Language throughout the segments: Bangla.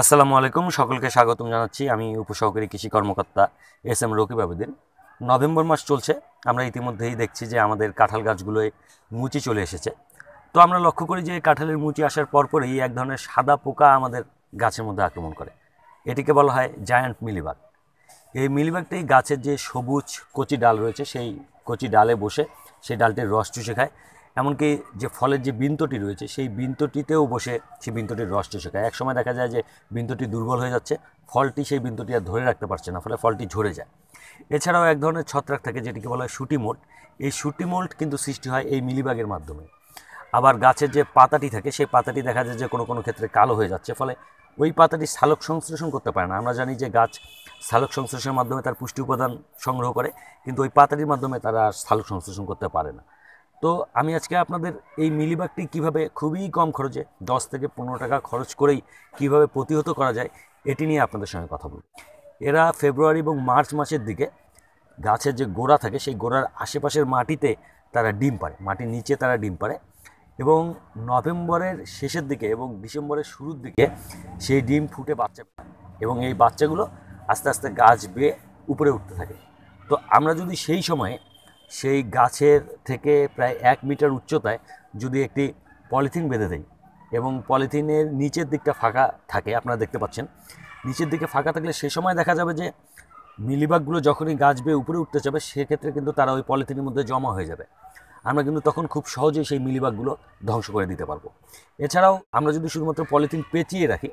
আসসালামু আলাইকুম সকলকে স্বাগতম জানাচ্ছি আমি উপসহকারী কৃষি কর্মকর্তা এস এম রকিব আবেদিন নভেম্বর মাস চলছে আমরা ইতিমধ্যেই দেখছি যে আমাদের কাঁঠাল গাছগুলোয় মুচি চলে এসেছে তো আমরা লক্ষ্য করি যে কাঁঠালের মুচি আসার পরপরই এক ধরনের সাদা পোকা আমাদের গাছের মধ্যে আক্রমণ করে এটিকে বলা হয় জায়ান্ট মিলিবাগ এই মিলিবাগটাই গাছের যে সবুজ কচি ডাল রয়েছে সেই কচি ডালে বসে সেই ডালটির রস চুষে খায় এমনকি যে ফলের যে বৃন্তটি রয়েছে সেই বৃন্তটিতেও বসে সেই বৃন্তটির রস চষে খায় একসময় দেখা যায় যে বৃন্তটি দুর্বল হয়ে যাচ্ছে ফলটি সেই বৃন্তটি আর ধরে রাখতে পারছে না ফলে ফলটি ঝরে যায় এছাড়াও এক ধরনের ছত্রাক থাকে যেটিকে বলা হয় সুটি মোল্ট এই সুটি মোল্ট কিন্তু সৃষ্টি হয় এই মিলিবাগের মাধ্যমে আবার গাছের যে পাতাটি থাকে সেই পাতাটি দেখা যায় যে কোনো কোনো ক্ষেত্রে কালো হয়ে যাচ্ছে ফলে ওই পাতাটি সালোক সংশ্লেষণ করতে পারে না আমরা জানি যে গাছ সালোক সংশ্লেষণের মাধ্যমে তার পুষ্টি উপাদান সংগ্রহ করে কিন্তু ওই পাতাটির মাধ্যমে তারা সালোক সংশ্লেষণ করতে পারে না তো আমি আজকে আপনাদের এই মিলিবাগটি কিভাবে খুবই কম খরচে 10 থেকে পনেরো টাকা খরচ করেই কিভাবে প্রতিহত করা যায় এটি নিয়ে আপনাদের সঙ্গে কথা বলব এরা ফেব্রুয়ারি এবং মার্চ মাসের দিকে গাছের যে গোড়া থাকে সেই গোড়ার আশেপাশের মাটিতে তারা ডিম পারে মাটির নিচে তারা ডিম পারে এবং নভেম্বরের শেষের দিকে এবং ডিসেম্বরের শুরুর দিকে সেই ডিম ফুটে বাচ্চা এবং এই বাচ্চাগুলো আস্তে আস্তে গাছ বেয়ে উপরে উঠতে থাকে তো আমরা যদি সেই সময়ে সেই গাছের থেকে প্রায় এক মিটার উচ্চতায় যদি একটি পলিথিন বেঁধে দেয় এবং পলিথিনের নিচের দিকটা ফাঁকা থাকে আপনারা দেখতে পাচ্ছেন নিচের দিকে ফাঁকা থাকলে সে সময় দেখা যাবে যে মিলিবাগগুলো যখনই গাছ বেয়ে উপরে উঠতে যাবে সেক্ষেত্রে কিন্তু তারা ওই পলিথিনের মধ্যে জমা হয়ে যাবে আমরা কিন্তু তখন খুব সহজেই সেই মিলিবাগগুলো ধ্বংস করে দিতে পারবো এছাড়াও আমরা যদি শুধুমাত্র পলিথিন পেঁচিয়ে রাখি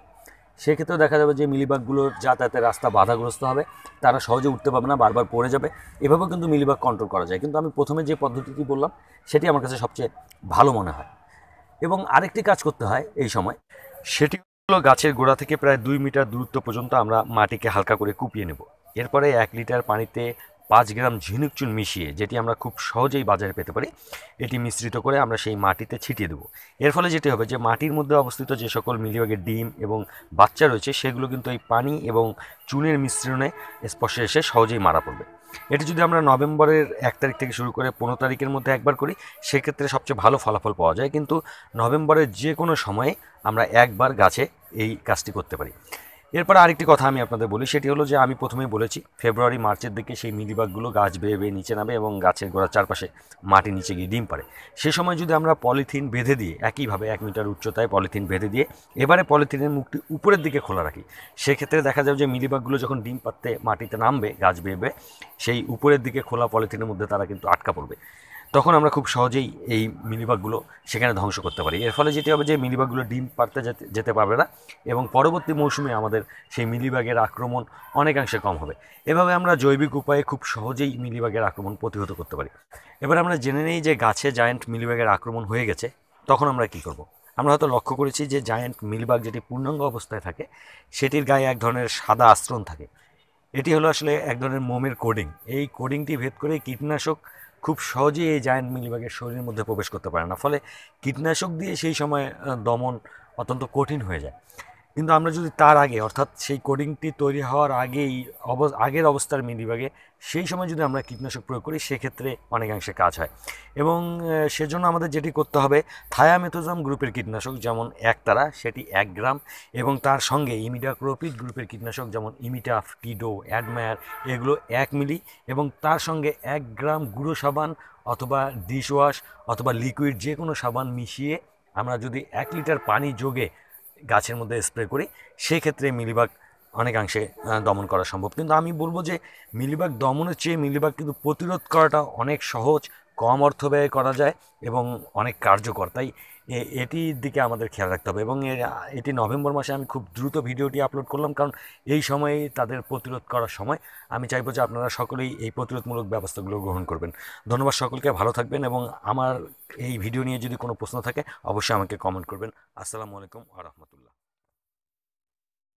সেক্ষেত্রে দেখা যাবে যে মিলিবাগগুলোর যাতায়াতের রাস্তা বাধাগ্রস্ত হবে তারা সহজে উঠতে পারবে না বারবার পড়ে যাবে এভাবেও কিন্তু মিলিবাগ কন্ট্রোল করা যায় কিন্তু আমি প্রথমে যে পদ্ধতিটি বললাম সেটি আমার কাছে সবচেয়ে ভালো মনে হয় এবং আরেকটি কাজ করতে হয় এই সময় সেটি হলো গাছের গোড়া থেকে প্রায় দুই মিটার দূরত্ব পর্যন্ত আমরা মাটিকে হালকা করে কুপিয়ে নেব এরপরে এক লিটার পানিতে পাঁচ গ্রাম ঝিনুক চুন মিশিয়ে যেটি আমরা খুব সহজেই বাজারে পেতে পারি এটি মিশ্রিত করে আমরা সেই মাটিতে ছিটিয়ে দেবো এর ফলে যেটি হবে যে মাটির মধ্যে অবস্থিত যে সকল মিলিবাগের ডিম এবং বাচ্চা রয়েছে সেগুলো কিন্তু এই পানি এবং চুনের মিশ্রণে স্পর্শে এসে সহজেই মারা পড়বে এটি যদি আমরা নভেম্বরের এক তারিখ থেকে শুরু করে পনেরো তারিখের মধ্যে একবার করি সেক্ষেত্রে সবচেয়ে ভালো ফলাফল পাওয়া যায় কিন্তু নভেম্বরের যে কোনো সময়ে আমরা একবার গাছে এই কাজটি করতে পারি এরপরে আরেকটি কথা আমি আপনাদের বলি সেটি হলো যে আমি প্রথমেই বলেছি ফেব্রুয়ারি মার্চের দিকে সেই মিলিবাগগুলো গাছ বেয়ে বেয়ে নিচে নামে এবং গাছের গোড়ার চারপাশে মাটি নিচে গিয়ে ডিম পারে সে সময় যদি আমরা পলিথিন বেঁধে দিয়ে একইভাবে এক মিটার উচ্চতায় পলিথিন বেঁধে দিয়ে এবারে পলিথিনের মুখটি উপরের দিকে খোলা রাখি সেক্ষেত্রে দেখা যাবে যে মিলিবাগগুলো যখন ডিম পাততে মাটিতে নামবে গাছ বেয়ে বেয়ে সেই উপরের দিকে খোলা পলিথিনের মধ্যে তারা কিন্তু আটকা পড়বে তখন আমরা খুব সহজেই এই মিলিবাগগুলো সেখানে ধ্বংস করতে পারি এর ফলে যেটি হবে যে মিলিবাগগুলো ডিম পারতে যেতে পারবে না এবং পরবর্তী মৌসুমে আমাদের সেই মিলিবাগের আক্রমণ অনেকাংশে কম হবে এভাবে আমরা জৈবিক উপায়ে খুব সহজেই মিলিবাগের আক্রমণ প্রতিহত করতে পারি এবার আমরা জেনে নিই যে গাছে জায়ান্ট মিলিবাগের আক্রমণ হয়ে গেছে তখন আমরা কি করব। আমরা হয়তো লক্ষ্য করেছি যে জায়ান্ট মিলিবাগ যেটি পূর্ণাঙ্গ অবস্থায় থাকে সেটির গায়ে এক ধরনের সাদা আশ্রম থাকে এটি হলো আসলে এক ধরনের মোমের কোডিং এই কোডিংটি ভেদ করে কীটনাশক খুব সহজে এই জায়ান্ট মিলিবাগের শরীরের মধ্যে প্রবেশ করতে পারে না ফলে কীটনাশক দিয়ে সেই সময় দমন অত্যন্ত কঠিন হয়ে যায় কিন্তু আমরা যদি তার আগে অর্থাৎ সেই কোডিংটি তৈরি হওয়ার আগেই অব আগের অবস্থার মিলিবাগে সেই সময় যদি আমরা কীটনাশক প্রয়োগ করি সেক্ষেত্রে অনেকাংশে কাজ হয় এবং সেজন্য আমাদের যেটি করতে হবে থায়ামেথোজাম গ্রুপের কীটনাশক যেমন একতারা সেটি এক গ্রাম এবং তার সঙ্গে ইমিডাক্রোপিড গ্রুপের কীটনাশক যেমন ইমিটাফ টিডো অ্যাডমায়ার এগুলো এক মিলি এবং তার সঙ্গে এক গ্রাম গুঁড়ো সাবান অথবা ডিশওয়াশ অথবা লিকুইড যে কোনো সাবান মিশিয়ে আমরা যদি এক লিটার পানি যোগে গাছের মধ্যে স্প্রে করি সেক্ষেত্রে মিলিবাগ অনেকাংশে দমন করা সম্ভব কিন্তু আমি বলবো যে মিলিবাগ দমনের চেয়ে মিলিবাগ কিন্তু প্রতিরোধ করাটা অনেক সহজ কম অর্থ ব্যয় করা যায় এবং অনেক কার্যকর তাই এটির দিকে আমাদের খেয়াল রাখতে হবে এবং এটি নভেম্বর মাসে আমি খুব দ্রুত ভিডিওটি আপলোড করলাম কারণ এই সময়ে তাদের প্রতিরোধ করার সময় আমি চাইবো যে আপনারা সকলেই এই প্রতিরোধমূলক ব্যবস্থাগুলো গ্রহণ করবেন ধন্যবাদ সকলকে ভালো থাকবেন এবং আমার এই ভিডিও নিয়ে যদি কোনো প্রশ্ন থাকে অবশ্যই আমাকে কমেন্ট করবেন আসসালামু আলাইকুম আ রহমতুল্লাহ